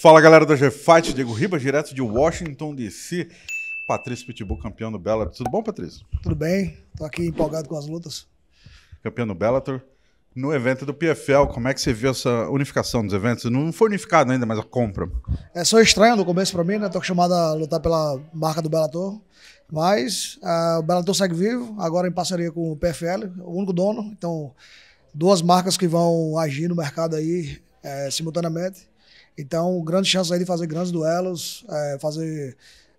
Fala galera da GFight, Diego Ribas, direto de Washington DC. Patrício Pitbull, campeão do Bellator. Tudo bom, Patrício? Tudo bem, tô aqui empolgado com as lutas. Campeão do Bellator. No evento do PFL, como é que você viu essa unificação dos eventos? Não foi unificado ainda, mas a compra. É só estranho no começo para mim, né? Tô chamado a lutar pela marca do Bellator. Mas uh, o Bellator segue vivo, agora em parceria com o PFL, o único dono. Então, duas marcas que vão agir no mercado aí é, simultaneamente. Então, grandes chances aí de fazer grandes duelos, é, fazer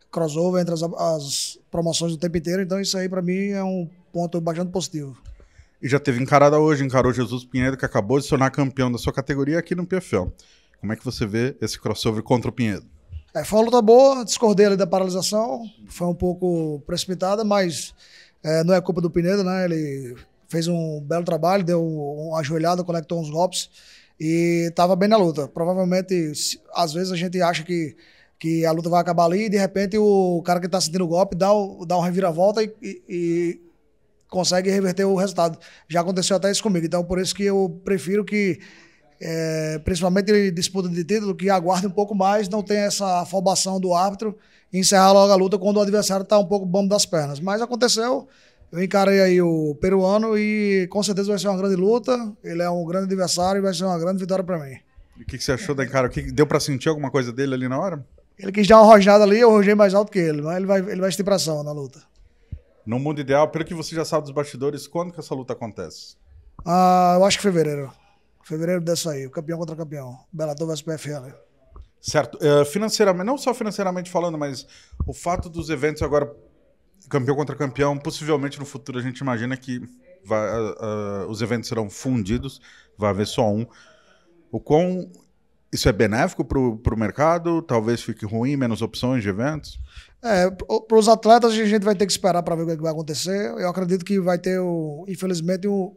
crossover entre as, as, promoções do tempo inteiro. Então, isso aí para mim é um ponto bastante positivo. E já teve encarada hoje, encarou Jesus Pinheiro, que acabou de se tornar campeão da sua categoria aqui no PFL. Como é que você vê esse crossover contra o Pinheiro? É, foi uma luta boa, discordei ali da paralisação, foi um pouco precipitada, mas é, não é culpa do Pinheiro, né? Ele fez um belo trabalho, deu uma ajoelhada, conectou uns golpes e estava bem na luta. Provavelmente, às vezes a gente acha que, que a luta vai acabar ali e de repente o cara que está sentindo o golpe dá, o, dá um reviravolta e, e, e, consegue reverter o resultado. Já aconteceu até isso comigo, então por isso que eu prefiro que, é, principalmente disputa de título, que aguarde um pouco mais, não tenha essa afobação do árbitro e encerrar logo a luta quando o adversário está um pouco bambo das pernas. Mas aconteceu. Eu encarei aí o peruano e com certeza vai ser uma grande luta. Ele é um grande adversário e vai ser uma grande vitória para mim. E o que, que, você achou da cara? Deu para sentir alguma coisa dele ali na hora? Ele quis dar uma rojada ali, eu rojei mais alto que ele, mas ele vai, ele vai pra na luta. No mundo ideal, pelo que você já sabe dos bastidores, quando que essa luta acontece? Ah, eu acho que fevereiro. Fevereiro dessa aí, campeão contra campeão. Bellator vs PFL. Certo. Uh, financeiramente, não só financeiramente falando, mas o fato dos eventos agora campeão contra campeão, possivelmente no futuro a gente imagina que vai, uh, uh, os eventos serão fundidos, vai haver só um. O quão isso é benéfico para o mercado? Talvez fique ruim, menos opções de eventos? É, para os atletas a gente vai ter que esperar para ver o é que vai acontecer. Eu acredito que vai ter, o, infelizmente, um,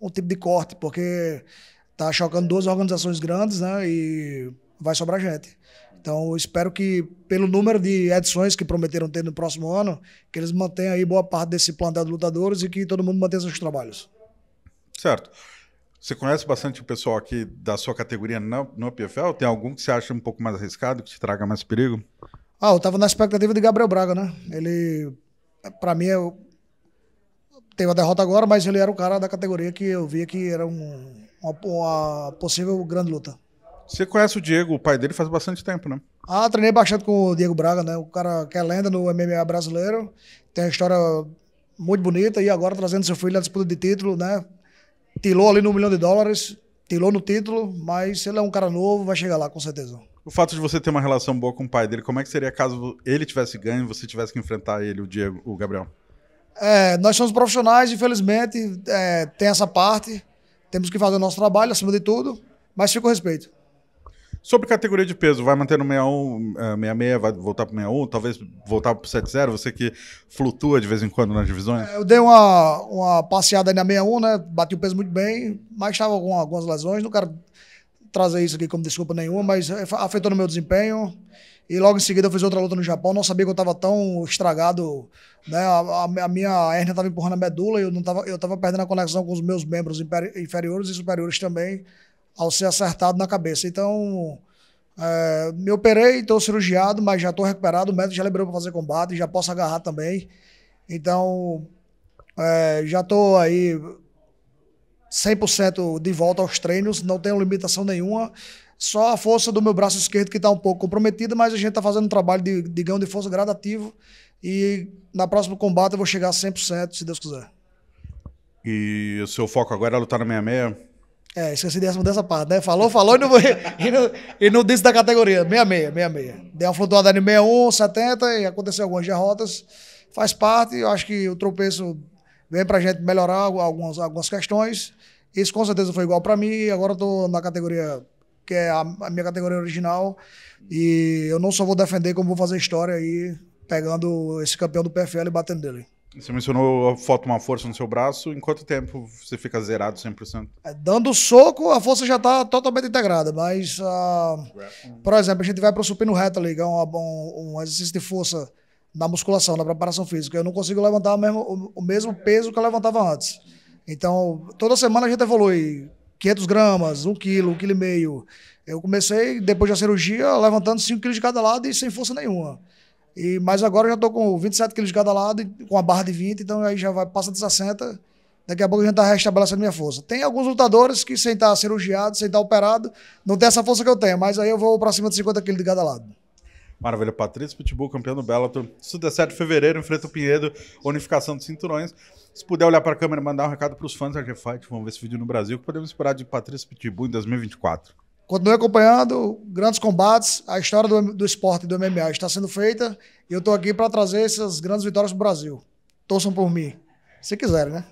um tipo de corte, porque está chocando duas organizações grandes, né? E vai sobrar gente. Então, espero que, pelo número de edições que prometeram ter no próximo ano, que eles mantenham aí boa parte desse plantel de lutadores e que todo mundo mantenha seus trabalhos. Certo. Você conhece bastante o pessoal aqui da sua categoria no, no PFL? Tem algum que você acha um pouco mais arriscado, que te traga mais perigo? Ah, eu estava na expectativa de Gabriel Braga, né? Ele, para mim, eu... teve a derrota agora, mas ele era o cara da categoria que eu via que era um, uma, uma possível grande luta. Você conhece o Diego, o pai dele, faz bastante tempo, né? Ah, treinei bastante com o Diego Braga, né? O cara que é lenda no MMA brasileiro, tem uma história muito bonita e agora trazendo seu filho à disputa de título, né? Tilou ali no milhão de dólares, tilou no título, mas ele é um cara novo, vai chegar lá com certeza. O fato de você ter uma relação boa com o pai dele, como é que seria caso ele tivesse ganho e você tivesse que enfrentar ele, o Diego, o Gabriel? É, nós somos profissionais, infelizmente, é, tem essa parte, temos que fazer o nosso trabalho acima de tudo, mas fica o respeito. Sobre categoria de peso, vai manter no 61, 66, eh, vai voltar para 61, talvez voltar para 70, você que flutua de vez em quando nas divisões? É, eu dei uma, uma passeada na 61, né? Bati o peso muito bem, mas estava com algumas lesões, não quero trazer isso aqui como desculpa nenhuma, mas é, afetou no meu desempenho. E logo em seguida eu fiz outra luta no Japão, não sabia que eu estava tão estragado, né? A, a, a minha hérnia estava empurrando a medula e eu não tava, eu tava perdendo a conexão com os meus membros inferiores e superiores também ao ser acertado na cabeça. Então, é, me operei, estou cirurgiado, mas já estou recuperado. O médico já liberou para fazer combate, já posso agarrar também. Então, é, já estou aí 100% de volta aos treinos, não tenho limitação nenhuma. Só a força do meu braço esquerdo que está um pouco comprometida, mas a gente está fazendo um trabalho de, de ganho de força gradativo. E na próxima combate eu vou chegar a 100%, se Deus quiser. E o seu foco agora é lutar na meia-meia? É, esqueci dessa, dessa parte, né? Falou, falou e não, e não, e não disse da categoria. 66, 66. Deu uma flutuada de 61, 70 e aconteceu algumas derrotas. Faz parte, eu acho que o tropeço vem pra gente melhorar algumas, algumas questões. Isso com certeza foi igual para mim. Agora eu tô na categoria que é a, a, minha categoria original. E eu não só vou defender, como vou fazer história aí, pegando esse campeão do PFL e batendo dele. Você mencionou a foto, uma força no seu braço. Em quanto tempo você fica zerado 100%? É, dando soco, a força já está totalmente integrada. Mas, uh, por exemplo, a gente vai para o supino reto ali, que é um, um, um, exercício de força na musculação, na preparação física. Eu não consigo levantar mesmo, o, o, mesmo peso que eu levantava antes. Então, toda semana a gente evolui 500 gramas, 1 quilo, 1 quilo e meio. Eu comecei, depois da cirurgia, levantando 5 quilos de cada lado e sem força nenhuma. E, mas agora eu já estou com 27 quilos de cada lado, com a barra de 20, então aí já vai, passa de 60. Daqui a pouco a gente está restabelecendo minha força. Tem alguns lutadores que, sem estar tá cirurgiado, sem estar tá operado, não tem essa força que eu tenho, mas aí eu vou para cima de 50 quilos de cada lado. Maravilha, Patrícia Pitbull, campeão do Bellator. Isso der 7 de fevereiro, enfrenta o Pinheiro, unificação dos cinturões. Se puder olhar para a câmera e mandar um recado para os fãs da G-Fight, vamos ver esse vídeo no Brasil, que podemos esperar de Patrícia Pitbull em 2024. Continue acompanhando grandes combates, a história do, do esporte do MMA está sendo feita e eu estou aqui para trazer essas grandes vitórias para o Brasil. Torçam por mim, se quiserem, né?